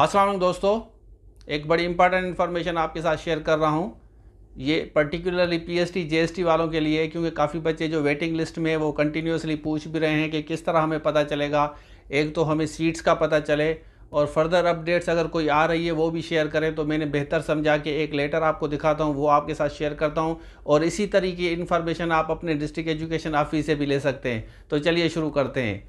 अस्सलाम दोस्तों एक बड़ी इंपॉर्टेंट इन्फॉर्मेशन आपके साथ शेयर कर रहा हूँ ये पर्टिकुलरली पीएसटी जीएसटी वालों के लिए क्योंकि काफ़ी बच्चे जो वेटिंग लिस्ट में वो कंटिन्यूसली पूछ भी रहे हैं कि किस तरह हमें पता चलेगा एक तो हमें सीट्स का पता चले और फर्दर अपडेट्स अगर कोई आ रही है वो भी शेयर करें तो मैंने बेहतर समझा कि एक लेटर आपको दिखाता हूँ वो आपके साथ शेयर करता हूँ और इसी तरीके इन्फॉर्मेशन आप अपने डिस्ट्रिक्ट एजुकेशन ऑफिस से भी ले सकते हैं तो चलिए शुरू करते हैं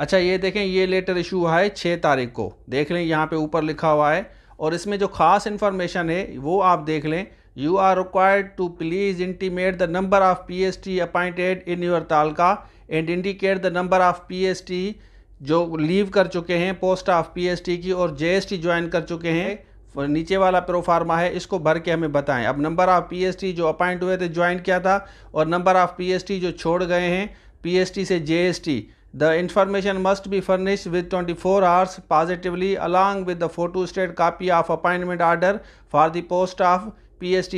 अच्छा ये देखें ये लेटर इशू हुआ है छः तारीख को देख लें यहाँ पे ऊपर लिखा हुआ है और इसमें जो ख़ास इन्फॉर्मेशन है वो आप देख लें you are required to please intimate the number of P S T appointed in your taluka and indicate the number of P S T जो लीव कर चुके हैं post of P S T की और जे एस टी ज्वाइन कर चुके हैं नीचे वाला प्रोफार्मा है इसको भर के हमें बताएं अब नंबर ऑफ़ टी जो अपॉइंट हुए थे ज्वाइन किया था और नंबर ऑफ़ टी जो छोड़ गए हैं टी से T The information must be furnished with 24 hours positively along with the order copy of appointment order for the post of एस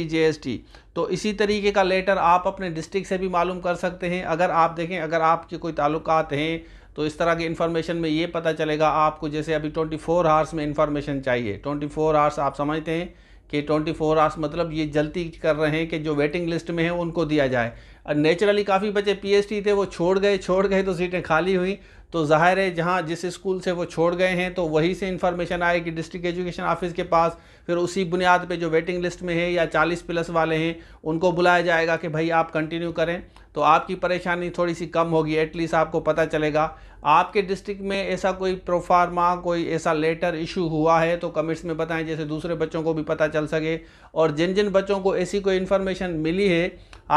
टी तो इसी तरीके का लेटर आप अपने डिस्ट्रिक्ट से भी मालूम कर सकते हैं अगर आप देखें अगर आपके कोई ताल्लुकात हैं तो इस तरह की इन्फॉर्मेशन में ये पता चलेगा आपको जैसे अभी 24 फोर आवर्स में इन्फॉर्मेशन चाहिए 24 फोर आवर्स आप समझते हैं कि 24 फोर आवर्स मतलब ये जल्दी कर रहे हैं कि जो वेटिंग लिस्ट में है उनको दिया जाए और नेचुरली काफ़ी बच्चे पीएचडी थे वो छोड़ गए छोड़ गए तो सीटें खाली हुई तो जाहिर है जहाँ जिस स्कूल से वो छोड़ गए हैं तो वहीं से इन्फॉर्मेशन आएगी डिस्ट्रिक्ट एजुकेशन ऑफिस के पास फिर उसी बुनियाद पे जो वेटिंग लिस्ट में है या 40 प्लस वाले हैं उनको बुलाया जाएगा कि भाई आप कंटिन्यू करें तो आपकी परेशानी थोड़ी सी कम होगी एटलीस्ट आपको पता चलेगा आपके डिस्ट्रिक्ट में ऐसा कोई प्रोफार्मा कोई ऐसा लेटर इशू हुआ है तो कमेंट्स में बताएं जैसे दूसरे बच्चों को भी पता चल सके और जिन जिन बच्चों को ऐसी कोई इन्फॉर्मेशन मिली है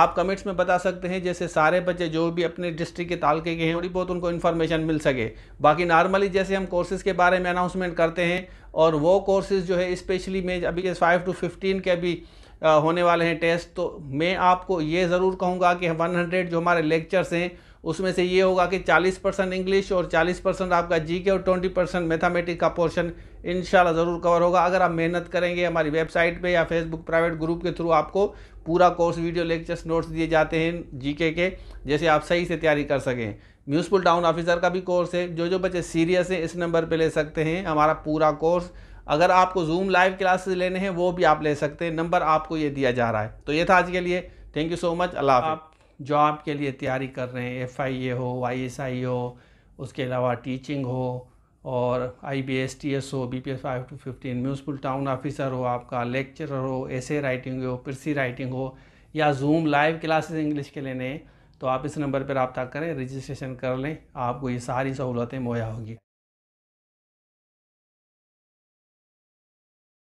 आप कमेंट्स में बता सकते हैं जैसे सारे बच्चे जो भी अपने डिस्ट्रिक्ट के तालके के हैं थोड़ी बहुत उनको इन्फॉर्मेशन मिल सके बाकी नॉर्मली जैसे हम कोर्सेज़ के बारे में अनाउंसमेंट करते हैं और वो कोर्सेज़ जो है स्पेशली मैं अभी फाइव टू फिफ्टीन के अभी होने वाले हैं टेस्ट तो मैं आपको ये ज़रूर कहूँगा कि 100 जो हमारे लेक्चर्स हैं उसमें से ये होगा कि 40 परसेंट इंग्लिश और 40 परसेंट आपका जीके और 20 परसेंट मैथामेटिक का पोर्शन इन ज़रूर कवर होगा अगर आप मेहनत करेंगे हमारी वेबसाइट पे या फेसबुक प्राइवेट ग्रुप के थ्रू आपको पूरा कोर्स वीडियो लेक्चर्स नोट्स दिए जाते हैं जीके के जैसे आप सही से तैयारी कर सकें म्यूनसिपल टाउन ऑफिसर का भी कोर्स है जो जो बच्चे सीरियस हैं इस नंबर पर ले सकते हैं हमारा पूरा कोर्स अगर आपको जूम लाइव क्लासेस लेने हैं वो भी आप ले सकते हैं नंबर आपको ये दिया जा रहा है तो ये था आज के लिए थैंक यू सो मच अल्लाह आप जो आपके लिए तैयारी कर रहे हैं एफ आई ए हो वाईएसआई एस आई हो उसके अलावा टीचिंग हो और I B S T S हो B P S five to fifteen municipal town officer हो आपका लेक्चरर हो ऐसे राइटिंग हो प्रिसी राइटिंग हो या जूम लाइव क्लासेस इंग्लिश के लेने हैं तो आप इस नंबर पर रबता करें रजिस्ट्रेशन कर लें आपको ये सारी सहूलतें मुहैया होगी